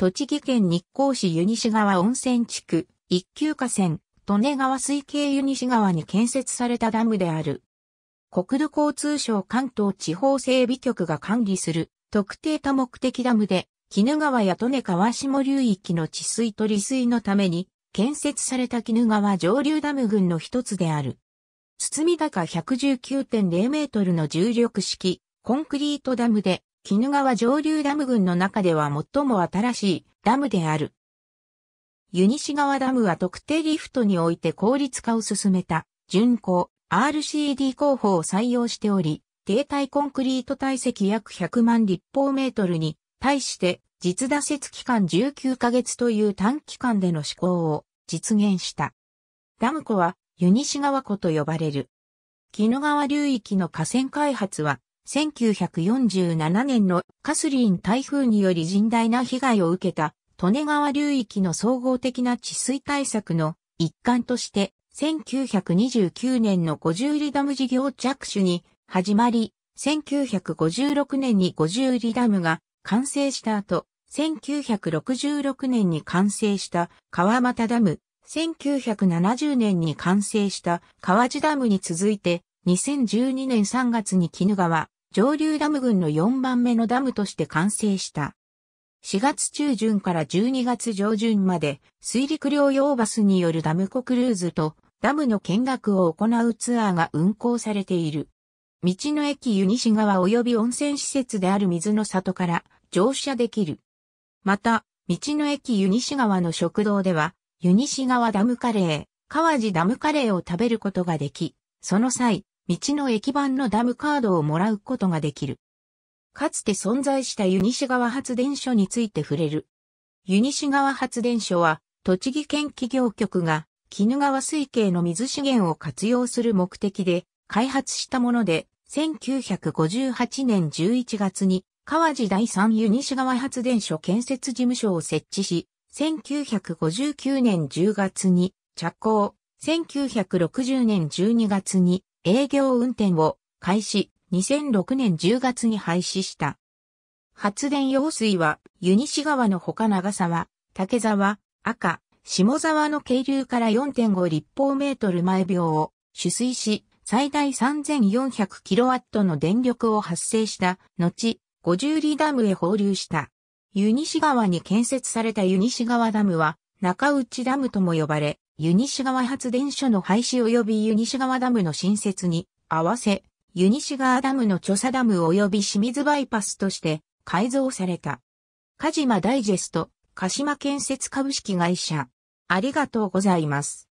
栃木県日光市湯西川温泉地区、一級河川、利根川水系湯西川に建設されたダムである。国土交通省関東地方整備局が管理する特定多目的ダムで、鬼怒川や利根川下流域の治水と利水のために建設された鬼怒川上流ダム群の一つである。堤高119.0メートルの重力式コンクリートダムで鬼怒川上流ダム群の中では最も新しいダムである。ユニシ川ダムは特定リフトにおいて効率化を進めた、巡航 RCD 工法を採用しており、低体コンクリート体積約100万立方メートルに対して実打設期間19ヶ月という短期間での施行を実現した。ダム湖はユニシ川湖と呼ばれる。鬼怒川流域の河川開発は1947年のカスリン台風により甚大な被害を受けた、利根川流域の総合的な治水対策の一環として、1929年の50リダム事業着手に始まり、1956年に50リダムが完成した後、1966年に完成した川又ダム、1970年に完成した川地ダムに続いて、2012年3月に鬼怒川、上流ダム群の4番目のダムとして完成した。4月中旬から12月上旬まで水陸両用バスによるダムコクルーズとダムの見学を行うツアーが運行されている。道の駅湯西川及び温泉施設である水の里から乗車できる。また、道の駅湯西川の食堂では、湯西川ダムカレー、川地ダムカレーを食べることができ、その際、道の駅版のダムカードをもらうことができる。かつて存在した湯西川発電所について触れる。湯西川発電所は、栃木県企業局が、鬼怒川水系の水資源を活用する目的で、開発したもので、1958年11月に、川地第三湯西川発電所建設事務所を設置し、1959年10月に着工、1960年12月に営業運転を開始2006年10月に廃止した。発電用水は湯西川のほか長沢、竹沢、赤、下沢の渓流から4.5立方メートル毎秒を取水し、最大3 4 0 0ットの電力を発生した後、50里ダムへ放流した。湯西川に建設された湯西川ダムは中内ダムとも呼ばれ、湯西川発電所の廃止及び湯西川ダムの新設に合わせ、湯西川ダムの調査ダム及び清水バイパスとして改造された。鹿島ダイジェスト、鹿島建設株式会社。ありがとうございます。